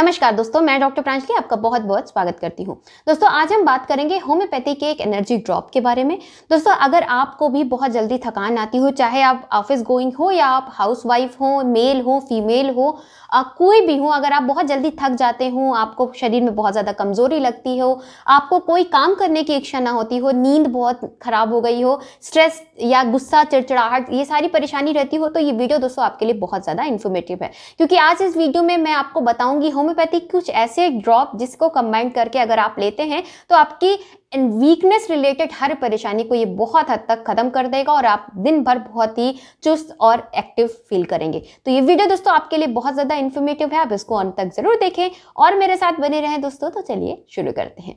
नमस्कार दोस्तों मैं डॉक्टर प्रांजलि आपका बहुत बहुत स्वागत करती हूँ दोस्तों आज हम बात करेंगे होम्योपैथी के एक एनर्जी ड्रॉप के बारे में दोस्तों अगर आपको भी बहुत जल्दी थकान आती हो चाहे आप ऑफिस गोइंग हो या आप हाउस वाइफ हो मेल हो फीमेल हो आ, कोई भी हो अगर आप बहुत जल्दी थक जाते हो आपको शरीर में बहुत ज़्यादा कमज़ोरी लगती हो आपको कोई काम करने की इच्छा ना होती हो नींद बहुत ख़राब हो गई हो स्ट्रेस या गुस्सा चिड़चिड़ाहट ये सारी परेशानी रहती हो तो ये वीडियो दोस्तों आपके लिए बहुत ज़्यादा इन्फॉर्मेटिव है क्योंकि आज इस वीडियो में मैं आपको बताऊंगी होम होम्योपैथिक कुछ ऐसे ड्रॉप जिसको कंबाइंड करके अगर आप लेते हैं तो आपकी वीकनेस रिलेटेड हर परेशानी को ये बहुत हद तक खत्म कर देगा और आप दिन भर बहुत ही चुस्त और एक्टिव फील करेंगे तो ये वीडियो दोस्तों आपके लिए बहुत ज़्यादा इन्फॉर्मेटिव है आप इसको अंत तक ज़रूर देखें और मेरे साथ बने रहें दोस्तों तो चलिए शुरू करते हैं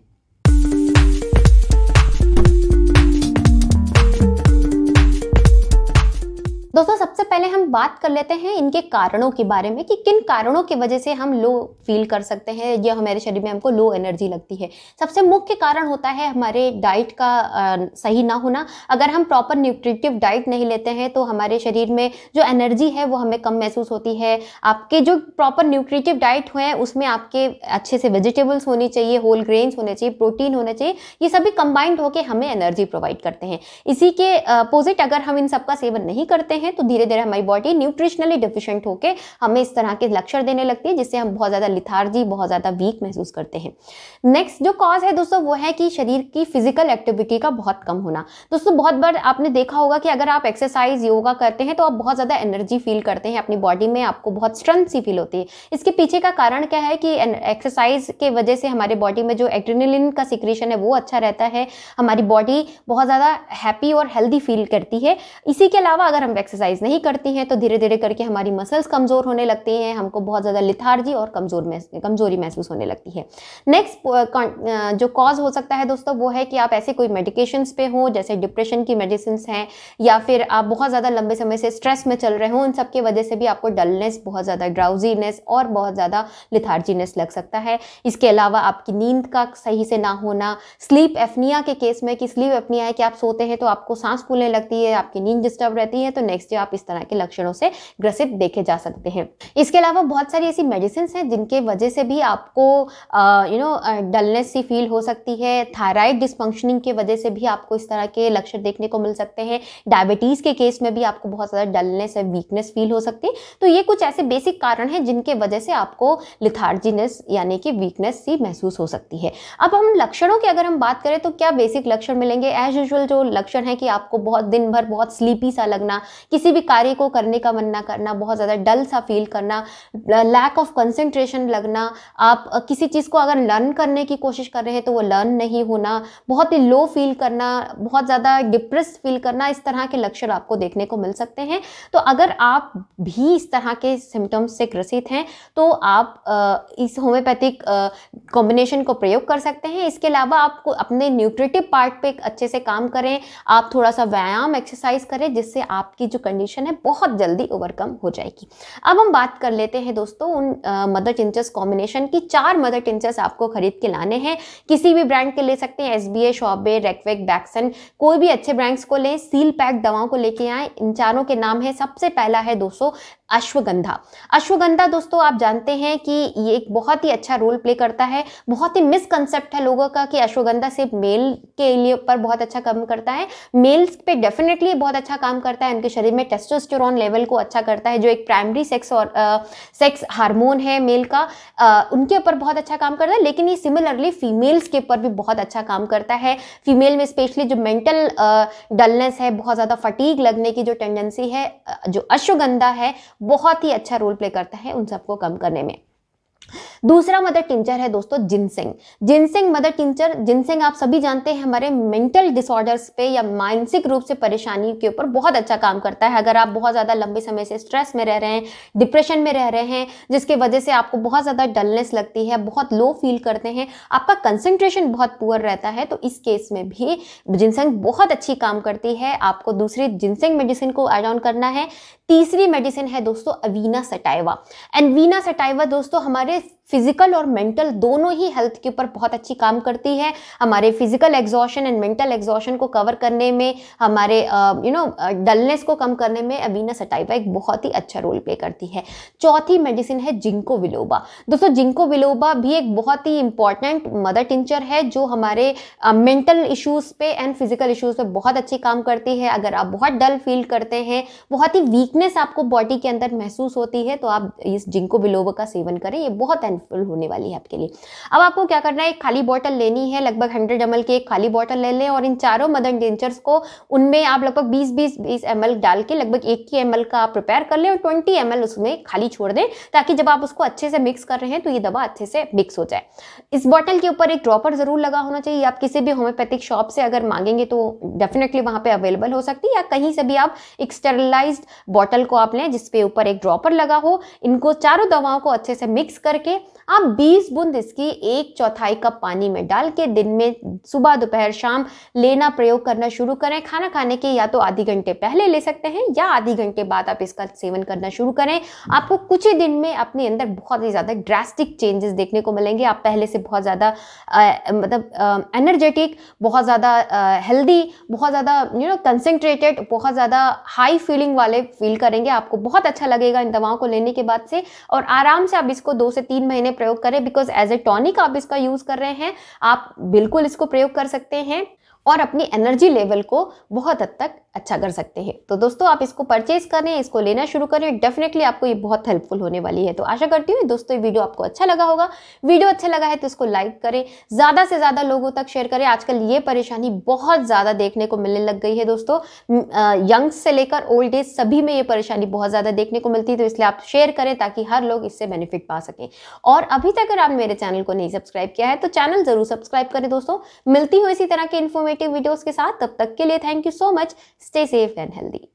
बात कर लेते हैं इनके कारणों के बारे में कि किन कारणों की वजह से हम लो फील कर सकते हैं या हमारे शरीर में हमको लो एनर्जी लगती है सबसे मुख्य कारण होता है हमारे डाइट का आ, सही ना होना अगर हम प्रॉपर न्यूट्रिटिव डाइट नहीं लेते हैं तो हमारे शरीर में जो एनर्जी है वो हमें कम महसूस होती है आपके जो प्रॉपर न्यूट्रिटिव डाइट हुए उसमें आपके अच्छे से वेजिटेबल्स होनी चाहिए होल ग्रेन्स होने चाहिए प्रोटीन होने चाहिए ये सभी कंबाइंड होकर हमें एनर्जी प्रोवाइड करते हैं इसी के अपोजिट अगर हम इन सबका सेवन नहीं करते हैं तो धीरे धीरे हमारी बॉडी बॉडी न्यूट्रिशनली डिफिशेंट होकर हमें इस तरह के लक्षण देने लगते हैं जिससे हम बहुत ज़्यादा लिथार्जी बहुत ज़्यादा वीक महसूस करते हैं नेक्स्ट जो कॉज है दोस्तों वो है कि शरीर की फिजिकल एक्टिविटी का बहुत कम होना दोस्तों बहुत बार आपने देखा होगा कि अगर आप एक्सरसाइज योगा करते हैं तो आप बहुत ज़्यादा एनर्जी फील करते हैं अपनी बॉडी में आपको बहुत स्ट्रेंथ सी फील होती है इसके पीछे का कारण क्या है कि एक्सरसाइज के वजह से हमारे बॉडी में जो एड्रेनलिन का सिक्रेशन है वो अच्छा रहता है हमारी बॉडी बहुत ज़्यादा हैप्पी और हेल्दी फील करती है इसी के अलावा अगर हम एक्सरसाइज नहीं करती हैं तो तो धीरे धीरे करके हमारी मसल्स कमज़ोर होने लगती हैं हमको बहुत ज़्यादा लिथार्जी और कमज़ोर कमज़ोरी महसूस होने लगती है नेक्स्ट जो कॉज हो सकता है दोस्तों वो है कि आप ऐसे कोई मेडिकेशन पे हों जैसे डिप्रेशन की मेडिसिन हैं या फिर आप बहुत ज़्यादा लंबे समय से स्ट्रेस में चल रहे हों उन सब की वजह से भी आपको डलनेस बहुत ज़्यादा ड्राउजीनेस और बहुत ज़्यादा लिथार्जीनेस लग सकता है इसके अलावा आपकी नींद का सही से ना होना स्लीप एफनिया के केस में कि स्लीप एफनिया है कि आप सोते हैं तो आपको सांस फूलने लगती है आपकी नींद डिस्टर्ब रहती है तो नेक्स्ट डे आप इस तरह के लक्षण लक्षणों से ग्रसित देखे जा सकते हैं इसके अलावा बहुत सारी ऐसी मेडिसिन हैं जिनके वजह से भी आपको यू नो डलनेस सी फील हो सकती है थायराइड डिस्फंक्शनिंग के वजह से भी आपको इस तरह के लक्षण देखने को मिल सकते हैं डायबिटीज़ के केस में भी आपको बहुत ज़्यादा डलनेस या वीकनेस फील हो सकती है तो ये कुछ ऐसे बेसिक कारण हैं जिनके वजह से आपको लिथार्जीनेस यानी कि वीकनेस सी महसूस हो सकती है अब हम लक्षणों की अगर हम बात करें तो क्या बेसिक लक्षण मिलेंगे एज यूजल जो लक्षण है कि आपको बहुत दिन भर बहुत स्लीपी सा लगना किसी भी कार्य को करने करने का मन ना करना बहुत ज़्यादा डल सा फील करना लैक ऑफ कंसंट्रेशन लगना आप किसी चीज़ को अगर लर्न करने की कोशिश कर रहे हैं तो वो लर्न नहीं होना बहुत ही लो फील करना बहुत ज़्यादा डिप्रेस फील करना इस तरह के लक्षण आपको देखने को मिल सकते हैं तो अगर आप भी इस तरह के सिम्टम्स से ग्रसित हैं तो आप इस होम्योपैथिक कॉम्बिनेशन को प्रयोग कर सकते हैं इसके अलावा आप अपने न्यूट्रिटिव पार्ट पे अच्छे से काम करें आप थोड़ा सा व्यायाम एक्सरसाइज करें जिससे आपकी जो कंडीशन है बहुत जल्दी ओवरकम हो जाएगी अब हम बात कर लेते हैं दोस्तों उन मदर टिंचर्स कॉम्बिनेशन की चार मदर टिंचर्स आपको खरीद के लाने हैं किसी भी ब्रांड के ले सकते हैं एस बी ए शॉबे रेकवेक बैक्सन कोई भी अच्छे ब्रांड्स को लें सील पैक दवाओं को लेके आए इन चारों के नाम है सबसे पहला है दोस्तों अश्वगंधा अश्वगंधा दोस्तों आप जानते हैं कि ये एक बहुत ही अच्छा रोल प्ले करता है बहुत ही मिसकंसेप्ट है लोगों का कि अश्वगंधा सिर्फ मेल के लिए पर बहुत अच्छा काम करता है मेल्स पे डेफिनेटली बहुत अच्छा काम करता है उनके शरीर में टेस्टोस्टेरोन लेवल को अच्छा करता है जो एक प्राइमरी सेक्स और सेक्स हार्मोन है मेल का आ, उनके ऊपर बहुत अच्छा काम करता है लेकिन ये सिमिलरली फीमेल्स के ऊपर भी बहुत अच्छा काम करता है फीमेल में स्पेशली जो मेंटल डलनेस है बहुत ज़्यादा फटीक लगने की जो टेंडेंसी है जो अश्वगंधा है बहुत ही अच्छा रोल प्ले करता है उन सबको कम करने में दूसरा मदर टिंचर है दोस्तों ginseng ginseng mother tincture ginseng आप सभी जानते हैं हमारे मेंटल डिसऑर्डर्स पे या मानसिक रूप से परेशानी के ऊपर बहुत अच्छा काम करता है अगर आप बहुत ज़्यादा लंबे समय से स्ट्रेस में रह रहे हैं डिप्रेशन में रह रहे हैं जिसके वजह से आपको बहुत ज़्यादा डलनेस लगती है बहुत लो फील करते हैं आपका कंसेंट्रेशन बहुत पुअर रहता है तो इस केस में भी जिनसिंग बहुत अच्छी काम करती है आपको दूसरी जिनसिंग मेडिसिन को एड ऑन करना है तीसरी मेडिसिन है दोस्तों avena sativa and avena sativa दोस्तों हमारे फिजिकल और मेंटल दोनों ही हेल्थ के ऊपर बहुत अच्छी काम करती है हमारे physical exhaustion and mental exhaustion को कवर करने में हमारे यू नो डलनेस को कम करने में अबीना सटाइवा एक बहुत ही अच्छा रोल प्ले करती है चौथी मेडिसिन है जिंको विलोबा दोस्तों जिंको विलोबा भी एक बहुत ही इंपॉर्टेंट मदर टिंचर है जो हमारे मेंटल uh, इश्यूज़ पे एंड फिजिकल इशूज़ पे बहुत अच्छी काम करती है अगर आप बहुत डल फील करते हैं बहुत ही वीकनेस आपको बॉडी के अंदर महसूस होती है तो आप इस जिंको विलोबा का सेवन करें ये बहुत हेल्पफुल होने वाली है आपके लिए अब आपको क्या करना है एक खाली बॉटल लेनी है लगभग हंड्रेड एम की एक खाली बॉटल ले लें और इन चारों मदर डेंचर्स को उनमें आप लगभग बीस बीस बीस एम डाल के लगभग एक ही एम का आप प्रिपेयर कर लें और ट्वेंटी एम उसमें खाली छोड़ दें ताकि जब आप उसको अच्छे से मिक्स कर रहे हैं तो ये दवा अच्छे से मिक्स हो जाए इस बॉटल के ऊपर एक ड्रॉपर ज़रूर लगा होना चाहिए आप किसी भी होम्योपैथिक शॉप से अगर मांगेंगे तो डेफिनेटली वहाँ पे अवेलेबल हो सकती है या कहीं से भी आप एक स्टेरलाइज बॉटल को आप लें जिसपे ऊपर एक ड्रॉपर लगा हो इनको चारों दवाओं को अच्छे से मिक्स करके आप 20 बूंद इसकी एक चौथाई कप पानी में डाल के दिन में सुबह दोपहर शाम लेना प्रयोग करना शुरू करें खाना खाने के या तो आधे घंटे पहले ले सकते हैं या आधे घंटे बाद आप इसका सेवन करना शुरू करें आपको कुछ ही दिन में अपने अंदर बहुत ही ज़्यादा ड्रास्टिक चेंजेस देखने को मिलेंगे आप पहले से बहुत ज़्यादा मतलब एनर्जेटिक बहुत ज़्यादा हेल्दी बहुत ज़्यादा यू नो कंसनट्रेटेड बहुत ज़्यादा हाई फीलिंग वाले फील करेंगे आपको बहुत अच्छा लगेगा इन दवाओं को लेने के बाद से और आराम से आप इसको दो से तीन महीने प्रयोग करें बिकॉज एज ए टॉनिक आप इसका यूज़ कर रहे हैं आप बिल्कुल इसको प्रयोग कर सकते हैं और अपनी एनर्जी लेवल को बहुत हद तक अच्छा कर सकते हैं तो दोस्तों आप इसको परचेज करें इसको लेना शुरू करें डेफिनेटली आपको ये बहुत हेल्पफुल होने वाली है तो आशा करती हूँ दोस्तों ये वीडियो आपको अच्छा लगा होगा वीडियो अच्छा लगा है तो इसको लाइक करें ज़्यादा से ज़्यादा लोगों तक शेयर करें आजकल ये परेशानी बहुत ज़्यादा देखने को मिलने लग गई है दोस्तों यंग्स से लेकर ओल्ड एज सभी में ये परेशानी बहुत ज़्यादा देखने को मिलती है तो इसलिए आप शेयर करें ताकि हर लोग इससे बेनिफिट पा सकें और अभी तक अगर आप मेरे चैनल को नहीं सब्सक्राइब किया है तो चैनल ज़रूर सब्सक्राइब करें दोस्तों मिलती हो इसी तरह के इन्फॉर्मेटिव वीडियोज़ के साथ तब तक के लिए thank you so much Stay safe and healthy.